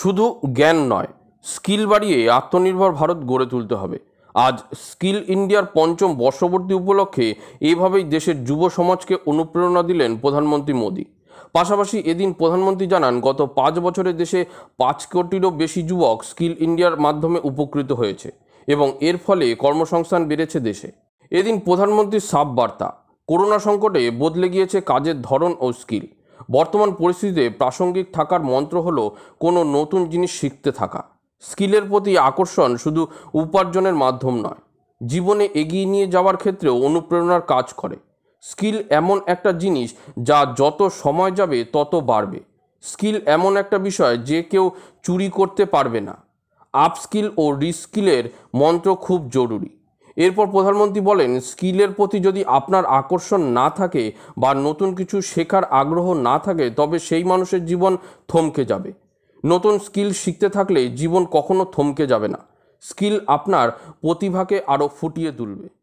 শুধু জ্ঞান নয় স্কিল বাড়িয়ে আত্মনির্ভর ভারত গড়ে তুলতে হবে আজ স্কিল ইন্ডিয়ার পঞ্চম বর্ষবর্তী উপলক্ষে এভাবেই দেশের যুব সমাজকে অনুপ্রেরণা দিলেন প্রধানমন্ত্রী মোদী পাশাপাশি এদিন প্রধানমন্ত্রী জানান গত পাঁচ বছরে দেশে পাঁচ কোটিরও বেশি যুবক স্কিল ইন্ডিয়ার মাধ্যমে উপকৃত হয়েছে এবং এর ফলে কর্মসংস্থান বেড়েছে দেশে এদিন প্রধানমন্ত্রীর সাব বার্তা করোনা সংকটে বদলে গিয়েছে কাজের ধরন ও স্কিল বর্তমান পরিস্থিতিতে প্রাসঙ্গিক থাকার মন্ত্র হলো কোনো নতুন জিনিস শিখতে থাকা স্কিলের প্রতি আকর্ষণ শুধু উপার্জনের মাধ্যম নয় জীবনে এগিয়ে নিয়ে যাওয়ার ক্ষেত্রেও অনুপ্রেরণার কাজ করে স্কিল এমন একটা জিনিস যা যত সময় যাবে তত বাড়বে স্কিল এমন একটা বিষয় যে কেউ চুরি করতে পারবে না আপস্কিল ও রিস্কিলের মন্ত্র খুব জরুরি এরপর প্রধানমন্ত্রী বলেন স্কিলের প্রতি যদি আপনার আকর্ষণ না থাকে বা নতুন কিছু শেখার আগ্রহ না থাকে তবে সেই মানুষের জীবন থমকে যাবে নতুন স্কিল শিখতে থাকলে জীবন কখনো থমকে যাবে না স্কিল আপনার প্রতিভাকে আরও ফুটিয়ে তুলবে